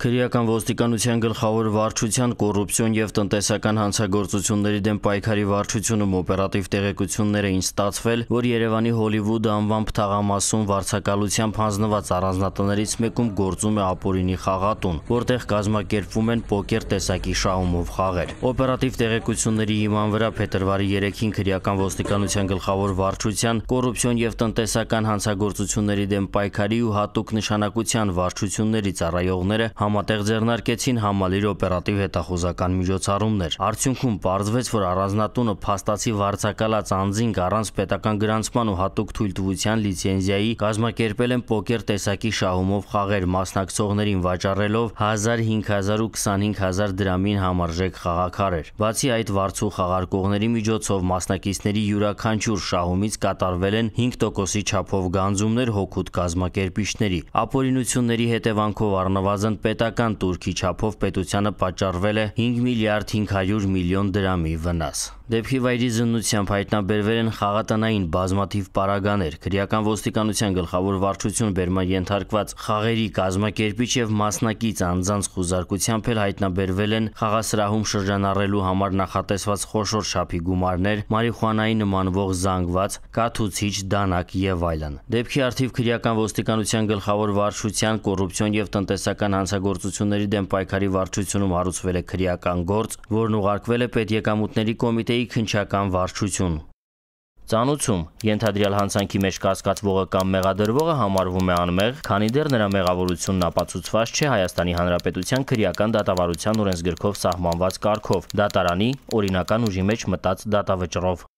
Քրեական ոստիկանության գլխավոր վարչության կոռուպցիոն եւ տնտեսական հանցագործությունների դեմ պայքարի վարչությունում օպերատիվ տեղեկություններ էին ստացվել, որ Երևանի Հոլիվուդ անվամբ թաղամասում վարձակալությամբ հանձնված առանձնատներից մեկում գործում է ապօրինի խաղատուն, որտեղ կազմակերպվում են պոկեր տեսակի շահումով խաղեր։ Օպերատիվ տեղեկությունների հիման վրա փետրվարի 3-ին Քրեական ոստիկանության գլխավոր վարչության կոռուպցիոն եւ տնտեսական հանցագործությունների դեմ պայքարի ու հատուկ նշանակության վարչությունների ծառայողները համ համատեղ ձեռնարկեցին համալիրի օպերատիվ հետախուզական միջոցառումներ։ Արդյունքում պարզվեց, որ առանձնատունը փաստացի վարձակալած անձինք առանց պետական գրանցման ու հատուկ թույլտվության լիցենզիայի կազմակերպել են պոկեր տեսակի շահումով խաղեր մասնակցողներին վաճառելով 1500 ու 25000 դրամին համարժեք խաղաքարեր։ Բացի այդ վարձու խաղարկողների միջոցով մասնակիցների յուրաքանչյուր շահումից կատարվել են 5%-ի չափով գանձումներ հոգուտ կազմակերպիչների։ Ապօրինությունների հետևանքով առնվազն պետ պետական турքի չափով պետությանը պատճառվել է 5 միլիարդ 500 միլիոն դրամի վնաս։ Դեպքի վայրի զննությամբ հայտնաբերվել են խաղատանային բազմաթիվ պարագաներ, քրեական ոստիկանության գլխավոր վարչություն բերման ենթարկված խաղերի կազմակերպիչ եւ մասնակից անձանց խուզարկությամբ էլ հայտնաբերվել են խաղասրահում շրջանառելու համար նախատեսված խոշոր շափի գումարներ, մարիխուանայի նմանվող զանգված, կաթուցիչ, դանակ եւ այլն։ Դեպքի արդիվ քրեական ոստիկանության գլխավոր վարչության կոռուպցիոն եւ տնտեսական հանցագործական ստեղծագործությունների դեմ պայքարի վարչությունում հարուցվել է քրեական գործ, որն ուղարկվել է Պետեկամուտների կոմիտեի քնչական վարչություն։ Ծանուցում ենթադրյալ հանցանքի մեջ կասկածվողը կամ մեղադրվողը համարվում է անմեղ, քանի դեռ նրա մեղավորությունն ապացուցված չէ Հայաստանի Հանրապետության քրեական դատավարության օրենսգրքով սահմանված կարգով՝ դատարանի օրինական ուժի մեջ մտած դատավճռով։